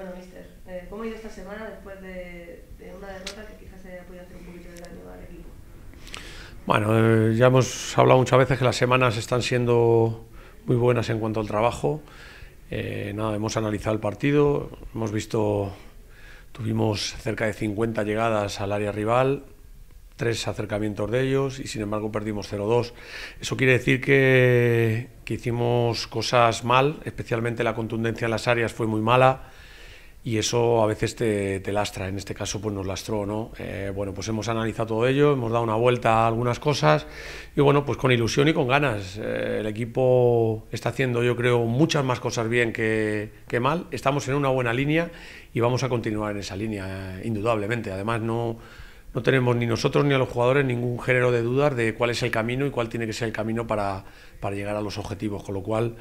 Bueno, mister, eh, ¿cómo ha ido esta semana después de, una derrota que quizás haya podido hacer un poquito de daño al equipo? Bueno, eh, ya hemos hablado muchas veces que las semanas están siendo muy buenas en cuanto al trabajo. Eh, nada, hemos analizado el partido, hemos visto, tuvimos cerca de 50 llegadas al área rival, tres acercamientos de ellos y sin embargo perdimos 0-2. Eso quiere decir que, que hicimos cosas mal, especialmente la contundencia en las áreas fue muy mala y eso a veces te, lastra, en este caso pues nos lastró, ¿no? Eh, bueno, pues hemos analizado todo ello, hemos dado una vuelta a algunas cosas y bueno, pues con ilusión y con ganas. Eh, el equipo está haciendo yo creo muchas más cosas bien que, mal, estamos en una buena línea y vamos a continuar en esa línea, eh, indudablemente. Además no, no tenemos ni nosotros ni a los jugadores ningún género de dudas de cuál es el camino y cuál tiene que ser el camino para, para llegar a los objetivos, con lo cual...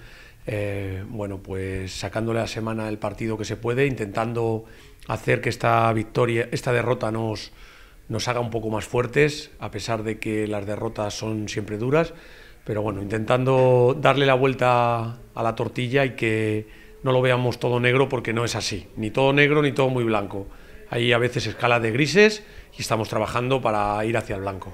Eh, bueno, pues sacándole a la semana el partido que se puede, intentando hacer que esta victoria, esta derrota nos, nos haga un poco más fuertes, a pesar de que las derrotas son siempre duras, pero bueno, intentando darle la vuelta a la tortilla y que no lo veamos todo negro porque no es así, ni todo negro ni todo muy blanco. Hay a veces escala de grises y estamos trabajando para ir hacia el blanco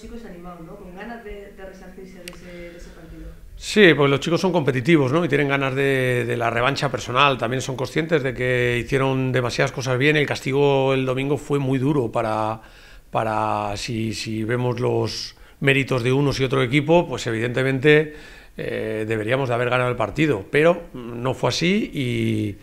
chicos animados, ¿no? Con ganas de, de de ese, partido. Sí, pues los chicos son competitivos, ¿no? Y tienen ganas de, la revancha personal. También son conscientes de que hicieron demasiadas cosas bien. El castigo el domingo fue muy duro para, para si, si vemos los méritos de unos y otro equipo, pues evidentemente eh, deberíamos de haber ganado el partido. Pero no fue así y,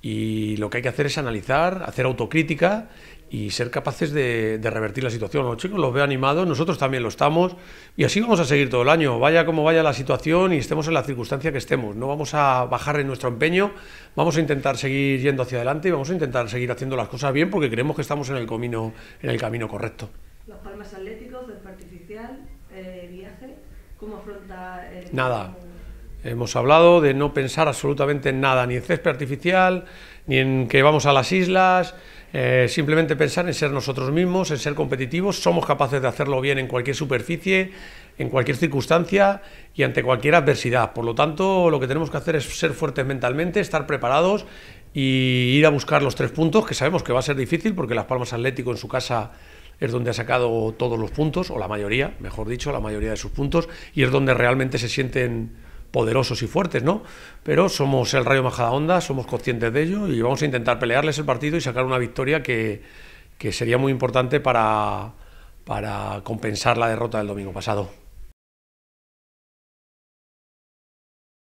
y lo que hay que hacer es analizar, hacer autocrítica y ser capaces de, revertir la situación. Los chicos los veo animados, nosotros también lo estamos y así vamos a seguir todo el año, vaya como vaya la situación y estemos en la circunstancia que estemos. No vamos a bajar en nuestro empeño, vamos a intentar seguir yendo hacia adelante y vamos a intentar seguir haciendo las cosas bien porque creemos que estamos en el camino, en el camino correcto. Los palmas atléticos, el artificial, eh, viaje, ¿cómo afronta el... Nada. Hemos hablado de no pensar absolutamente en nada, ni en césped artificial, ni en que vamos a las islas, eh, simplemente pensar en ser nosotros mismos, en ser competitivos, somos capaces de hacerlo bien en cualquier superficie, en cualquier circunstancia y ante cualquier adversidad. Por lo tanto, lo que tenemos que hacer es ser fuertes mentalmente, estar preparados y ir a buscar los tres puntos, que sabemos que va a ser difícil porque Las Palmas Atlético en su casa es donde ha sacado todos los puntos, o la mayoría, mejor dicho, la mayoría de sus puntos, y es donde realmente se sienten poderosos y fuertes, ¿no? Pero somos el Rayo onda, somos conscientes de ello y vamos a intentar pelearles el partido y sacar una victoria que, que sería muy importante para, para compensar la derrota del domingo pasado.